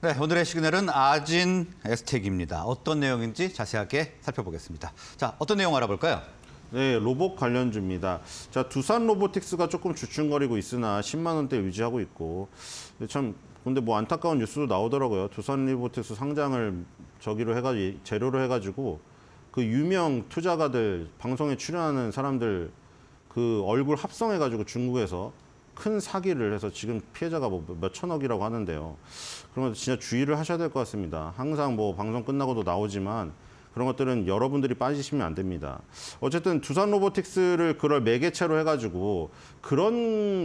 네, 오늘의 시그널은 아진 에스텍입니다. 어떤 내용인지 자세하게 살펴보겠습니다. 자, 어떤 내용 알아볼까요? 네, 로봇 관련주입니다. 자, 두산 로보틱스가 조금 주춤거리고 있으나 10만 원대 유지하고 있고 참 근데 뭐 안타까운 뉴스도 나오더라고요. 두산 로보틱스 상장을 저기로 해가지고 재료로 해가지고 그 유명 투자가들 방송에 출연하는 사람들 그 얼굴 합성해가지고 중국에서 큰 사기를 해서 지금 피해자가 뭐 몇천억이라고 하는데요. 그러면 진짜 주의를 하셔야 될 것 같습니다. 항상 뭐 방송 끝나고도 나오지만 그런 것들은 여러분들이 빠지시면 안 됩니다. 어쨌든 두산 로보틱스를 그럴 매개체로 해가지고 그런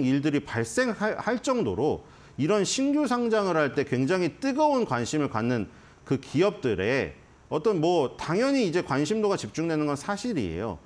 일들이 발생할 정도로 이런 신규 상장을 할 때 굉장히 뜨거운 관심을 갖는 그 기업들의 어떤 뭐 당연히 이제 관심도가 집중되는 건 사실이에요.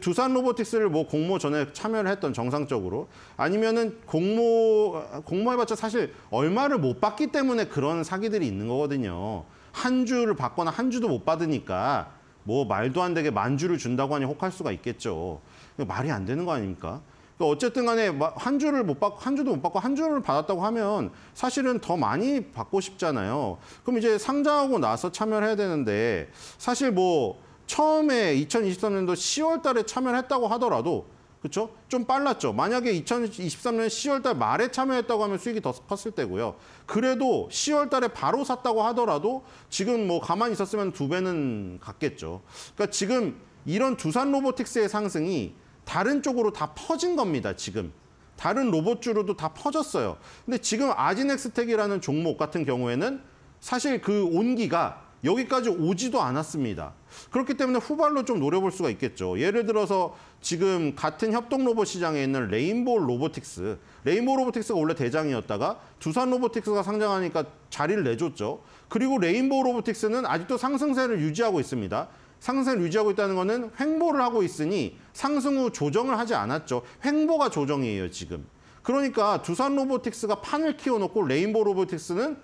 두산 로보틱스를 뭐 공모 전에 참여를 했던 정상적으로 아니면은 공모 공모해봤자 사실 얼마를 못 받기 때문에 그런 사기들이 있는 거거든요. 한 주를 받거나 한 주도 못 받으니까 뭐 말도 안 되게 만 주를 준다고 하니 혹할 수가 있겠죠. 말이 안 되는 거 아닙니까? 그러니까 어쨌든 간에 한 주를 못 받고 한 주도 못 받고 한 주를 받았다고 하면 사실은 더 많이 받고 싶잖아요. 그럼 이제 상장하고 나서 참여를 해야 되는데 사실 뭐 처음에 2023년도 10월 달에 참여했다고 하더라도 그렇죠? 좀 빨랐죠. 만약에 2023년 10월 달 말에 참여했다고 하면 수익이 더 컸을 때고요. 그래도 10월 달에 바로 샀다고 하더라도 지금 뭐 가만히 있었으면 두 배는 갔겠죠. 그러니까 지금 이런 두산 로보틱스의 상승이 다른 쪽으로 다 퍼진 겁니다, 지금. 다른 로봇주로도 다 퍼졌어요. 근데 지금 아지넥스텍이라는 종목 같은 경우에는 사실 그 온기가 여기까지 오지도 않았습니다. 그렇기 때문에 후발로 좀 노려볼 수가 있겠죠. 예를 들어서 지금 같은 협동 로봇 시장에 있는 레인보우 로보틱스. 레인보우 로보틱스가 원래 대장이었다가 두산 로보틱스가 상장하니까 자리를 내줬죠. 그리고 레인보우 로보틱스는 아직도 상승세를 유지하고 있습니다. 상승세를 유지하고 있다는 것은 횡보를 하고 있으니 상승 후 조정을 하지 않았죠. 횡보가 조정이에요, 지금. 그러니까 두산 로보틱스가 판을 키워놓고 레인보우 로보틱스는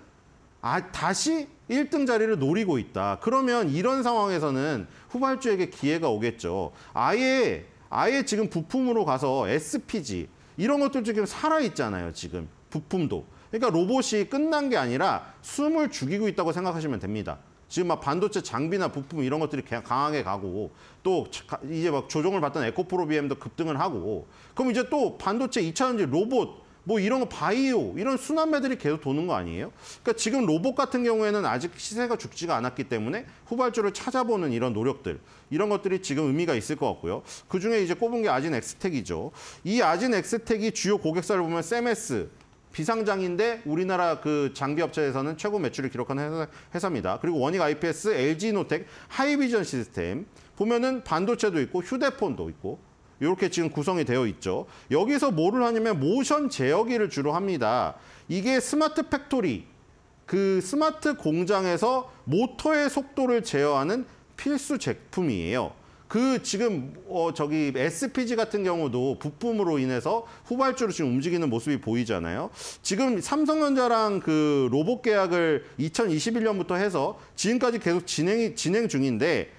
아, 다시 1등 자리를 노리고 있다. 그러면 이런 상황에서는 후발주에게 기회가 오겠죠. 아예 아예 지금 부품으로 가서 SPG 이런 것들 지금 살아 있잖아요. 지금 부품도. 그러니까 로봇이 끝난 게 아니라 숨을 죽이고 있다고 생각하시면 됩니다. 지금 막 반도체 장비나 부품 이런 것들이 강하게 가고 또 이제 막 조정을 받던 에코프로 BM도 급등을 하고 그럼 이제 또 반도체 2차전지 로봇 뭐 이런 거 바이오 이런 순환매들이 계속 도는 거 아니에요? 그러니까 지금 로봇 같은 경우에는 아직 시세가 죽지가 않았기 때문에 후발주를 찾아보는 이런 노력들 이런 것들이 지금 의미가 있을 것 같고요. 그중에 이제 꼽은 게 아진 엑스텍이죠. 이 아진 엑스텍이 주요 고객사를 보면 세 m s 비상장인데 우리나라 그 장비 업체에서는 최고 매출을 기록한 회사, 회사입니다. 그리고 원익 IPS, LG노텍, 하이비전 시스템 보면은 반도체도 있고 휴대폰도 있고 이렇게 지금 구성이 되어 있죠. 여기서 뭐를 하냐면 모션 제어기를 주로 합니다. 이게 스마트 팩토리, 그 스마트 공장에서 모터의 속도를 제어하는 필수 제품이에요. 그 지금 어 저기 SPG 같은 경우도 부품으로 인해서 후발주로 지금 움직이는 모습이 보이잖아요. 지금 삼성전자랑 그 로봇 계약을 2021년부터 해서 지금까지 계속 진행이 진행 중인데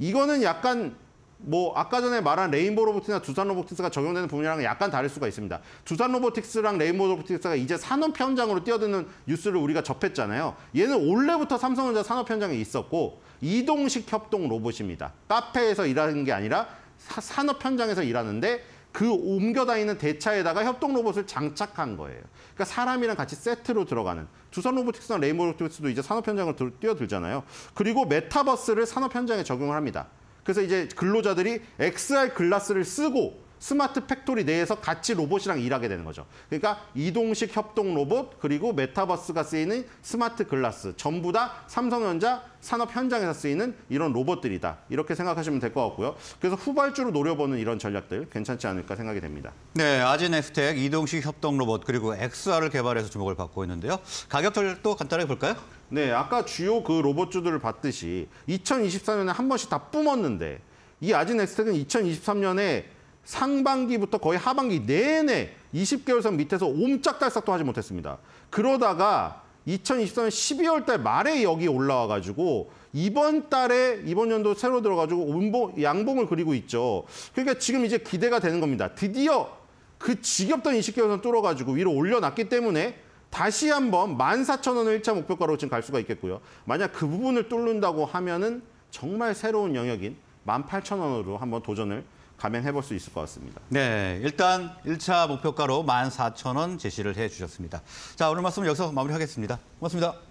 이거는 약간 뭐 아까 전에 말한 레인보 우 로보틱스나 두산 로보틱스가 적용되는 부분이랑 약간 다를 수가 있습니다. 두산 로보틱스랑 레인보 우 로보틱스가 이제 산업 현장으로 뛰어드는 뉴스를 우리가 접했잖아요. 얘는 원래부터 삼성전자 산업 현장에 있었고 이동식 협동 로봇입니다. 카페에서 일하는 게 아니라 사, 산업 현장에서 일하는데 그 옮겨 다니는 대차에다가 협동 로봇을 장착한 거예요. 그러니까 사람이랑 같이 세트로 들어가는 두산 로보틱스나 레인보 우 로보틱스도 이제 산업 현장으로 뛰어들잖아요. 그리고 메타버스를 산업 현장에 적용을 합니다. 그래서 이제 근로자들이 XR 글라스를 쓰고 스마트 팩토리 내에서 같이 로봇이랑 일하게 되는 거죠. 그러니까 이동식 협동 로봇 그리고 메타버스가 쓰이는 스마트 글라스 전부 다 삼성전자 산업 현장에서 쓰이는 이런 로봇들이다. 이렇게 생각하시면 될 것 같고요. 그래서 후발주로 노려보는 이런 전략들 괜찮지 않을까 생각이 됩니다. 네, 아진엑스텍 이동식 협동 로봇 그리고 XR을 개발해서 주목을 받고 있는데요. 가격 전략도 간단하게 볼까요? 네, 아까 주요 그 로봇주들을 봤듯이 2024년에 한 번씩 다 뿜었는데 이 아진엑스텍은 2023년에 상반기부터 거의 하반기 내내 20개월선 밑에서 옴짝달싹도 하지 못했습니다. 그러다가 2023년 12월 달 말에 여기 올라와 가지고 이번 달에 이번 연도 새로 들어 가지고 온봉 양봉을 그리고 있죠. 그러니까 지금 이제 기대가 되는 겁니다. 드디어 그 지겹던 20개월선 뚫어 가지고 위로 올려놨기 때문에 다시 한번 14,000원을 1차 목표가로 지금 갈 수가 있겠고요. 만약 그 부분을 뚫는다고 하면은 정말 새로운 영역인 18,000원으로 한번 도전을 감행해 볼 수 있을 것 같습니다. 네, 일단 1차 목표가로 14,000원 제시를 해 주셨습니다. 자, 오늘 말씀 여기서 마무리하겠습니다. 고맙습니다.